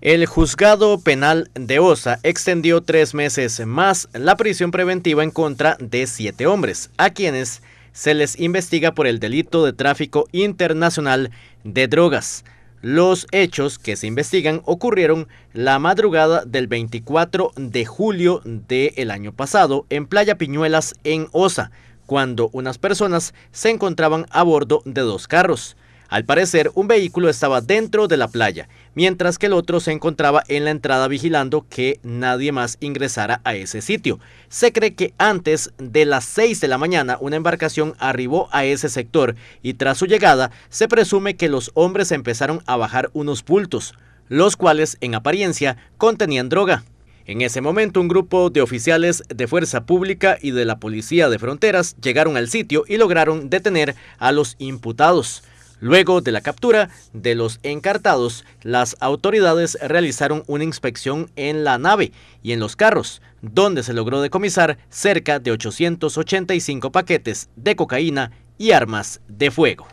El juzgado penal de Osa extendió tres meses más la prisión preventiva en contra de siete hombres, a quienes se les investiga por el delito de tráfico internacional de drogas. Los hechos que se investigan ocurrieron la madrugada del 24 de julio del año pasado en Playa Piñuelas, en Osa, cuando unas personas se encontraban a bordo de dos carros. Al parecer, un vehículo estaba dentro de la playa, mientras que el otro se encontraba en la entrada vigilando que nadie más ingresara a ese sitio. Se cree que antes de las 6 de la mañana una embarcación arribó a ese sector y tras su llegada se presume que los hombres empezaron a bajar unos bultos, los cuales en apariencia contenían droga. En ese momento un grupo de oficiales de Fuerza Pública y de la Policía de Fronteras llegaron al sitio y lograron detener a los imputados. Luego de la captura de los encartados, las autoridades realizaron una inspección en la nave y en los carros, donde se logró decomisar cerca de 885 paquetes de cocaína y armas de fuego.